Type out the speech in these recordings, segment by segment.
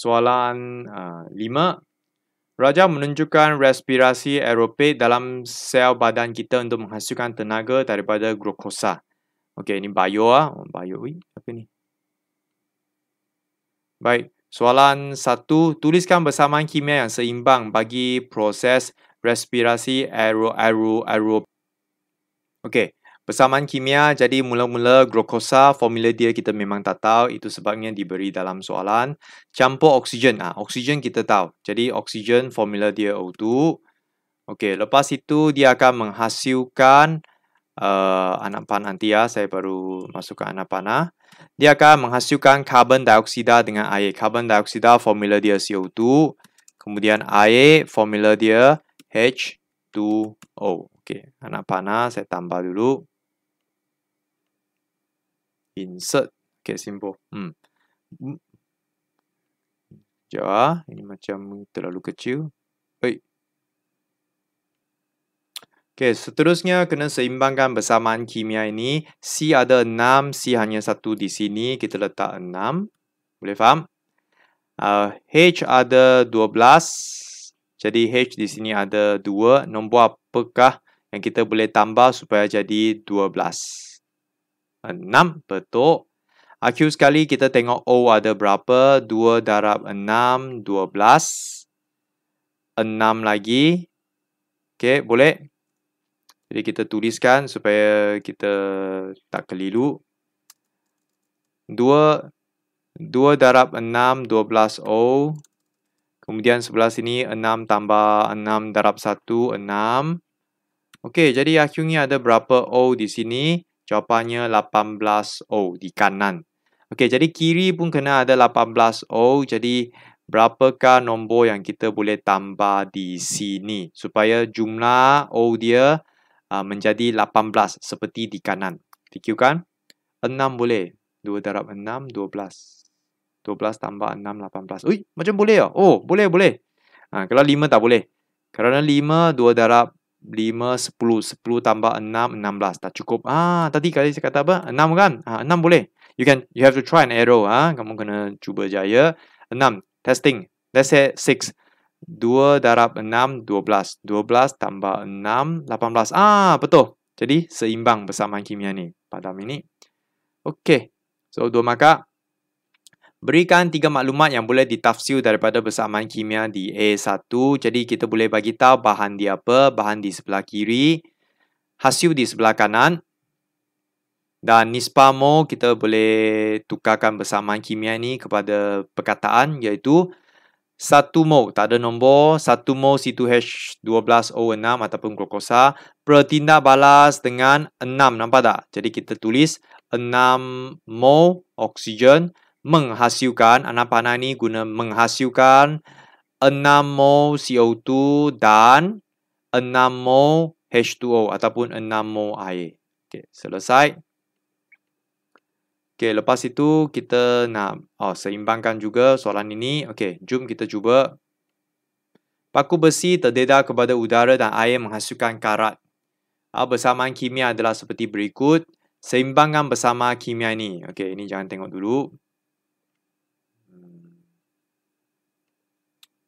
Soalan uh, lima. Raja menunjukkan respirasi aerobik dalam sel badan kita untuk menghasilkan tenaga daripada glukosa. Okey, ini bio ah. Oh, bio, apa ni? Baik, soalan satu. Tuliskan bersamaan kimia yang seimbang bagi proses respirasi aero, aero, aero. Okey, Bersamaan kimia, jadi mula-mula glukosa, formula dia kita memang tak tahu. Itu sebabnya diberi dalam soalan. Campur oksigen. Ah, oksigen kita tahu. Jadi oksigen, formula dia O2. Okey, lepas itu dia akan menghasilkan uh, anak panah nanti ya. Saya baru masukkan anak panah. Dia akan menghasilkan karbon dioksida dengan air. Karbon dioksida, formula dia CO2. Kemudian air, formula dia H2O. Okey, anak panah saya tambah dulu insert get symbol. Hmm. hmm. Sekejap ah. Ini macam terlalu kecil. Oi. Okay, seterusnya kena seimbangkan bersamaan kimia ini. C ada 6, C hanya 1 di sini. Kita letak 6. Boleh faham? Uh, H ada 12. Jadi H di sini ada 2. Nombor apakah yang kita boleh tambah supaya jadi 12? 12 enam betul. IQ sekali kita tengok O ada berapa? Dua darab enam dua belas. Enam lagi. Okay boleh? Jadi kita tuliskan supaya kita tak keliru. Dua dua darab enam dua belas O. Kemudian sebelah sini enam tambah enam darab satu enam. Okay jadi IQ ni ada berapa O di sini? Jawapannya 18 O di kanan. Okey, jadi kiri pun kena ada 18 O. Jadi berapakah nombor yang kita boleh tambah di sini supaya jumlah O dia uh, menjadi 18 seperti di kanan. Fikirkan 6 boleh. 2 darab 6, 12. 12 tambah 6, 18. Ui, macam boleh ya? Oh, boleh, boleh. Ha, kalau 5 tak boleh. Kerana 5, 2 darab 5, 10, 10 tambah 6, 16. Tak cukup. Ah, tadi kali saya kata apa? 6 kan? Ah, 6 boleh. You can, you have to try an arrow. Ah, kamu kena cuba jaya. 6, testing. Let's say 6. 2 darab 6, 12. 12 tambah 6, 18. Ah, betul. Jadi, seimbang bersama kimia ni. Padam ini. Okay. So, dua maka berikan tiga maklumat yang boleh ditafsir daripada bersamaan kimia di A1. Jadi kita boleh bagi tahu bahan dia apa, bahan di sebelah kiri, hasil di sebelah kanan. Dan nisbah mol kita boleh tukarkan bersamaan kimia ini kepada perkataan iaitu 1 mol, tak ada nombor, 1 mol C2H12O6 ataupun glukosa bertindak balas dengan 6, nampak tak? Jadi kita tulis 6 mol oksigen menghasilkan anak panah ini guna menghasilkan enam mol CO2 dan enam mol H2O ataupun enam mol air. Okey, selesai. Okey, lepas itu kita nak oh, seimbangkan juga soalan ini. Okey, jom kita cuba. Paku besi terdedah kepada udara dan air menghasilkan karat. Ah, bersamaan kimia adalah seperti berikut. Seimbangkan bersama kimia ini. Okey, ini jangan tengok dulu.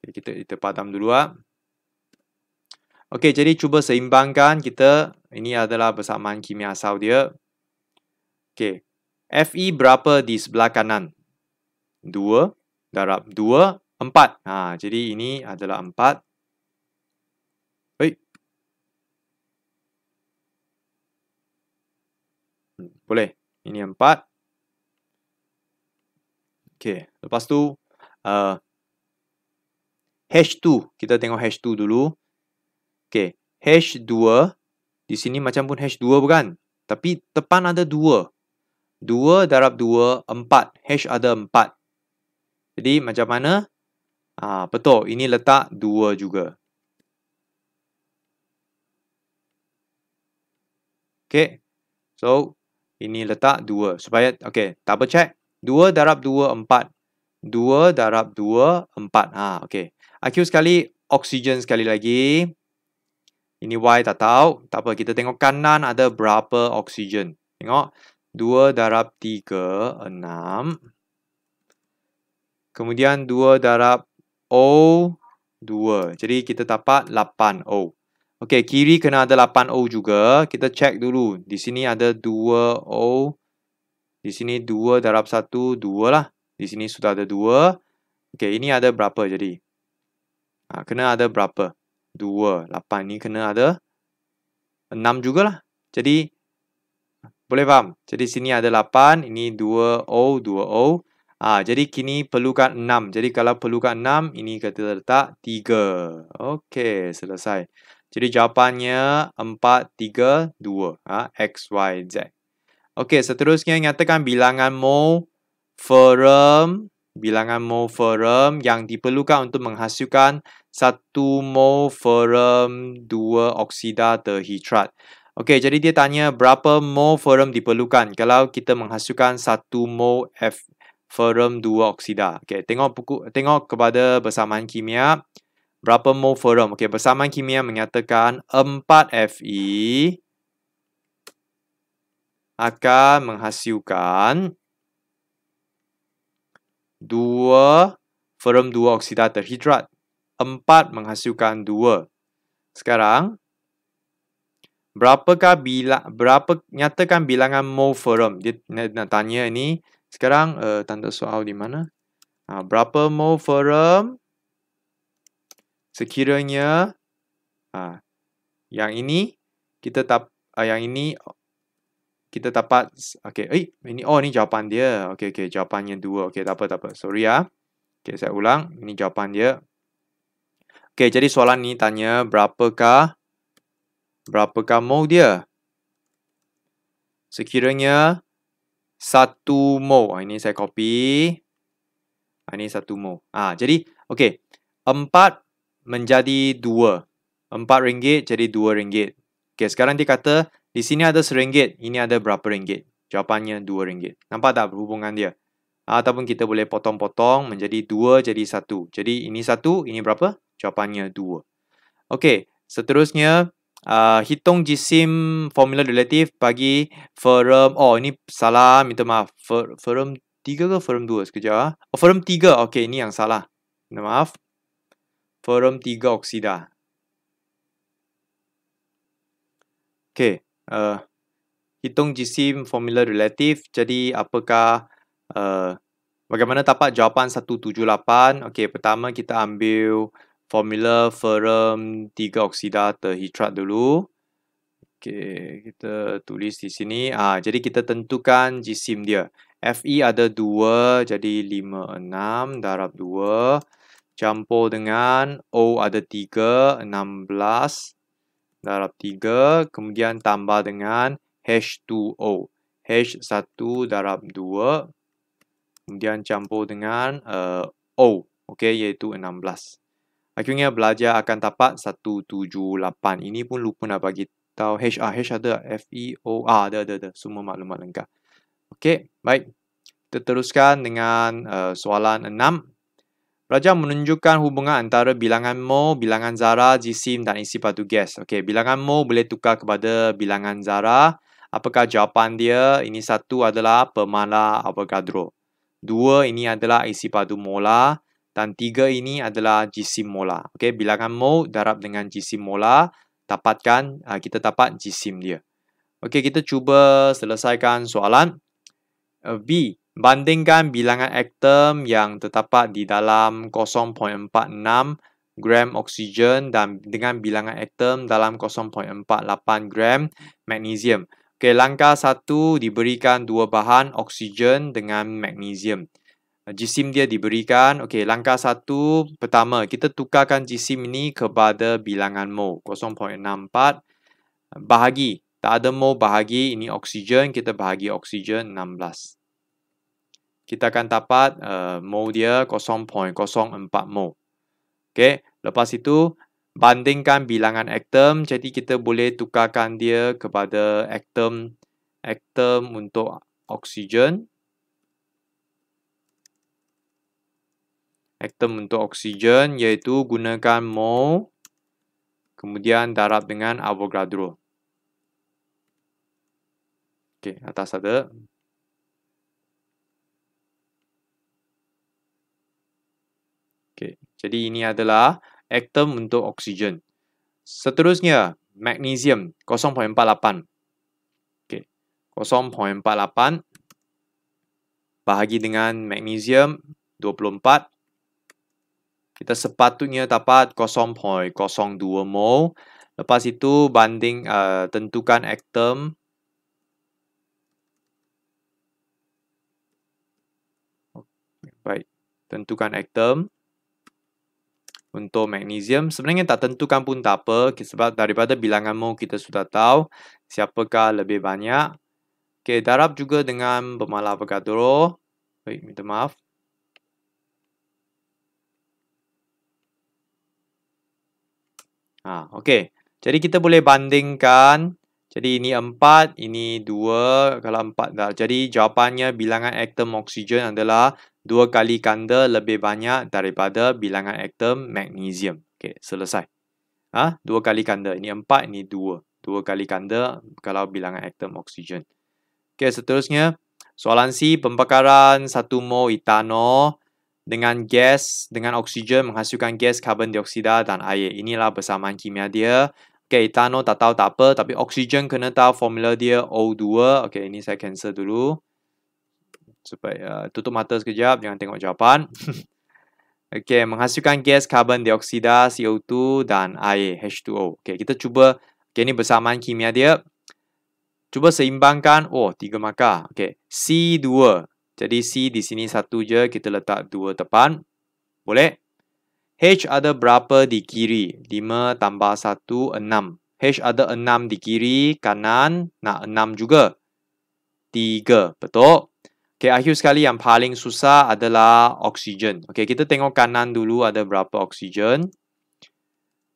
Jadi kita kita padam dulu ah. Okey, jadi cuba seimbangkan kita ini adalah persamaan kimia asal dia. Okey. Fe berapa di sebelah kanan? 2 darab 2 4. Ha, jadi ini adalah 4. Hei. Hmm, boleh. Ini 4. Okey, lepas tu uh, H2, kita tengok H2 dulu. Okay, H2, di sini macam pun H2 bukan? Tapi tepan ada 2. 2 darab 2, 4. H ada 4. Jadi macam mana? Ah Betul, ini letak 2 juga. Okay, so ini letak 2. Supaya, okay, double check. 2 darab 2, 4. Dua darab dua empat Ha, okey IQ sekali, oksigen sekali lagi. Ini Y tak tahu. Tak apa, kita tengok kanan ada berapa oksigen. Tengok. dua darab tiga enam Kemudian dua darab O, dua Jadi kita dapat lapan O. Okey, kiri kena ada lapan O juga. Kita cek dulu. Di sini ada dua O. Di sini dua darab satu dua lah. Di sini sudah ada dua. Okey, ini ada berapa jadi? Ha, kena ada berapa? dua, lapan ini kena ada 6 jugalah. Jadi, boleh faham? Jadi, sini ada lapan, Ini dua O, dua O. Ha, jadi, kini perlukan enam. Jadi, kalau perlukan enam ini kita letak tiga. Okey, selesai. Jadi, jawapannya empat tiga dua. Ha, X, Y, Z. Okey, seterusnya nyatakan bilangan mole forum, bilangan mol forum yang diperlukan untuk menghasilkan satu mol forum dua oksida terhidrat. Okey, jadi dia tanya berapa mol forum diperlukan kalau kita menghasilkan satu mol F forum dua oksida. Okey, tengok buku, tengok kepada bersamaan kimia. Berapa mol forum? Okey, bersamaan kimia menyatakan 4 Fe akan menghasilkan dua ferum dua oksida terhidrat. Empat menghasilkan dua. Sekarang, berapakah bila berapa nyatakan bilangan mol ferum Dia nak, nak tanya ini. Sekarang uh, tanda soal di mana? Ha, berapa mol ferum sekiranya ha, yang ini kita tap uh, yang ini kita dapat okay, eh, ini oh ni jawapan dia. Okay, okay, jawapan yang dua. Okay, tak apa, tak apa. Sorry ya. Okay, saya ulang. Ini jawapan dia. Okay, jadi soalan ni tanya berapakah berapakah mole dia? Sekiranya satu mole. Ah, ini saya copy. Ah, ini satu mole. Ah, jadi okay empat menjadi dua. Empat ringgit jadi dua ringgit. Okay, sekarang dia kata di sini ada seringgit. ini ada berapa ringgit? Jawapannya dua ringgit. Nampak tak hubungan dia? Ataupun kita boleh potong-potong menjadi dua, jadi satu. Jadi ini satu, ini berapa? Jawapannya dua. Okey, seterusnya uh, hitung jisim formula relatif bagi firm oh ini salah minta maaf Fir, firm 3 ke firm dua sekejap ah oh, firm 3 okey ini yang salah minta maaf firm tiga oksida okey uh, hitung jisim formula relatif. Jadi apakah uh, bagaimana tapak jawapan 178? Okey, pertama kita ambil formula ferum 3 oksida terhidrat dulu. Okey, kita tulis di sini. Ah, jadi kita tentukan jisim dia. Fe ada 2, jadi 56 darab 2 campur dengan O ada 3, 16 darab 3 kemudian tambah dengan H2O. H1 darab 2 kemudian campur dengan uh, O. Okey iaitu 16. Akhirnya belajar akan dapat 178. Ini pun lupa nak bagi tahu H ah, H ada F E O A ah, ada, ada ada semua maklumat lengkap. Okay, baik. Kita teruskan dengan uh, soalan 6. Belajar menunjukkan hubungan antara bilangan mol, bilangan zarah, jisim dan isi padu gas. Okey, bilangan mol boleh tukar kepada bilangan zarah. Apakah jawapan dia? Ini satu adalah pemala Avogadro. Dua, ini adalah isi padu mola. Dan tiga, ini adalah jisim mola. Okey, bilangan mol darab dengan jisim mola. Dapatkan, ah, kita dapat jisim dia. Okey, kita cuba selesaikan soalan. Eh, B bandingkan bilangan atom yang terdapat di dalam 0.46 gram oksigen dan dengan bilangan atom dalam 0.48 gram magnesium. Okay, langkah satu diberikan dua bahan oksigen dengan magnesium. Jisim dia diberikan. Okay, langkah satu pertama kita tukarkan jisim ini kepada bilangan mol 0.64 bahagi tak ada mol bahagi ini oksigen kita bahagi oksigen 16 kita akan dapat uh, eh, mol dia 0.04 mol. Okey, lepas itu bandingkan bilangan atom jadi kita boleh tukarkan dia kepada atom atom untuk oksigen. Atom untuk oksigen iaitu gunakan mol kemudian darab dengan Avogadro. Okey, atas ada Jadi ini adalah atom untuk oksigen. Seterusnya, magnesium 0.48. Okey. 0.48 bahagi dengan magnesium 24 kita sepatutnya dapat 0.02 mol. Lepas itu banding uh, tentukan atom Baik, tentukan atom untuk magnesium. Sebenarnya tak tentukan pun tak apa sebab daripada bilangan mol kita sudah tahu siapakah lebih banyak. Okay, darab juga dengan pemalah avocado. Baik, minta maaf. Ah, ha, okay. Jadi kita boleh bandingkan. Jadi ini 4, ini 2, kalau 4 dah. Jadi jawapannya bilangan atom oksigen adalah dua kali ganda lebih banyak daripada bilangan atom magnesium. Okey, selesai. Ah, ha? dua kali ganda. Ini empat, ini dua. Dua kali ganda kalau bilangan atom oksigen. Okey, seterusnya. Soalan C, pembakaran satu mol etanol dengan gas, dengan oksigen menghasilkan gas karbon dioksida dan air. Inilah persamaan kimia dia. Okey, etanol tak tahu tak apa, tapi oksigen kena tahu formula dia O2. Okey, ini saya cancel dulu supaya uh, tutup mata sekejap jangan tengok jawapan. Okey, menghasilkan gas karbon dioksida CO2 dan air H2O. Okey, kita cuba okay, ini bersamaan kimia dia. Cuba seimbangkan. Oh, tiga maka. Okey, C2. Jadi C di sini satu je, kita letak dua tepan Boleh? H ada berapa di kiri? 5 tambah 1, 6. H ada 6 di kiri, kanan, nak 6 juga. 3, betul? Okay, akhir sekali yang paling susah adalah oksigen. Okay, kita tengok kanan dulu ada berapa oksigen.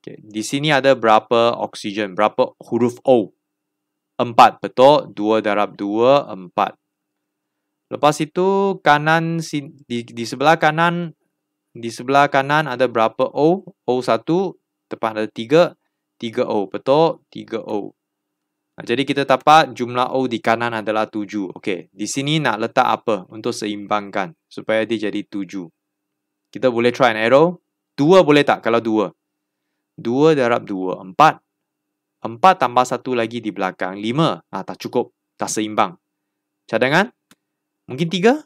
Okay, di sini ada berapa oksigen, berapa huruf O. Empat, betul? Dua darab dua, empat. Lepas itu, kanan di, di sebelah kanan, di sebelah kanan ada berapa O? O satu, tepat ada tiga, tiga O, betul? Tiga O. Ha, jadi kita dapat jumlah O di kanan adalah 7. Okey, di sini nak letak apa untuk seimbangkan supaya dia jadi 7. Kita boleh try an arrow. 2 boleh tak kalau 2? 2 darab 2, 4. 4 tambah 1 lagi di belakang, 5. Ah, ha, tak cukup, tak seimbang. Cadangan? Mungkin 3?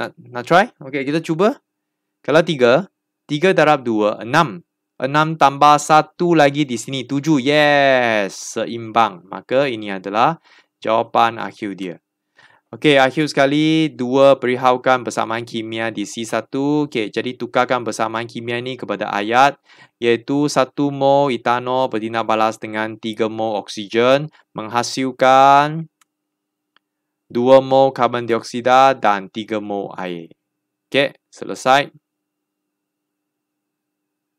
Nak, nak try? Okey, kita cuba. Kalau 3, 3 darab 2, 6. Enam tambah satu lagi di sini 7. Yes, seimbang. Maka ini adalah jawapan akhir dia. Okey, akhir sekali dua perihalkan bersamaan kimia di C1. Okey, jadi tukarkan bersamaan kimia ni kepada ayat iaitu satu mol etanol berdina balas dengan tiga mol oksigen menghasilkan dua mol karbon dioksida dan tiga mol air. Okey, selesai.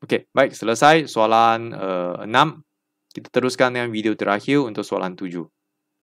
Okey, baik selesai soalan uh, eh, 6. Kita teruskan dengan video terakhir untuk soalan 7.